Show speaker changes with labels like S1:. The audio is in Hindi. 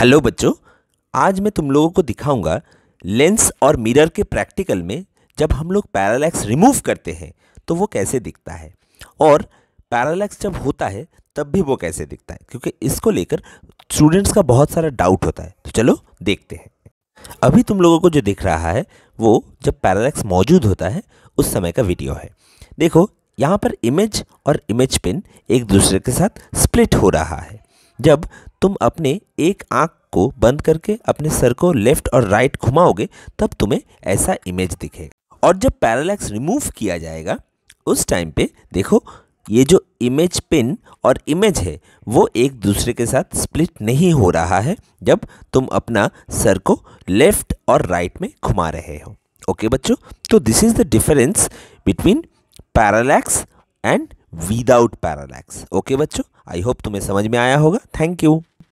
S1: हेलो बच्चों आज मैं तुम लोगों को दिखाऊंगा लेंस और मिरर के प्रैक्टिकल में जब हम लोग पैरालैक्स रिमूव करते हैं तो वो कैसे दिखता है और पैरालैक्स जब होता है तब भी वो कैसे दिखता है क्योंकि इसको लेकर स्टूडेंट्स का बहुत सारा डाउट होता है तो चलो देखते हैं अभी तुम लोगों को जो दिख रहा है वो जब पैरालैक्स मौजूद होता है उस समय का वीडियो है देखो यहाँ पर इमेज और इमेज पिन एक दूसरे के साथ स्प्लिट हो रहा है जब तुम अपने एक आँख को बंद करके अपने सर को लेफ्ट और राइट घुमाओगे तब तुम्हें ऐसा इमेज दिखे और जब पैरालैक्स रिमूव किया जाएगा उस टाइम पे देखो ये जो इमेज पिन और इमेज है वो एक दूसरे के साथ स्प्लिट नहीं हो रहा है जब तुम अपना सर को लेफ्ट और राइट में घुमा रहे हो ओके बच्चों तो this is the difference between parallax and without parallax okay बच्चों आई होप तुम्हें समझ में आया होगा थैंक यू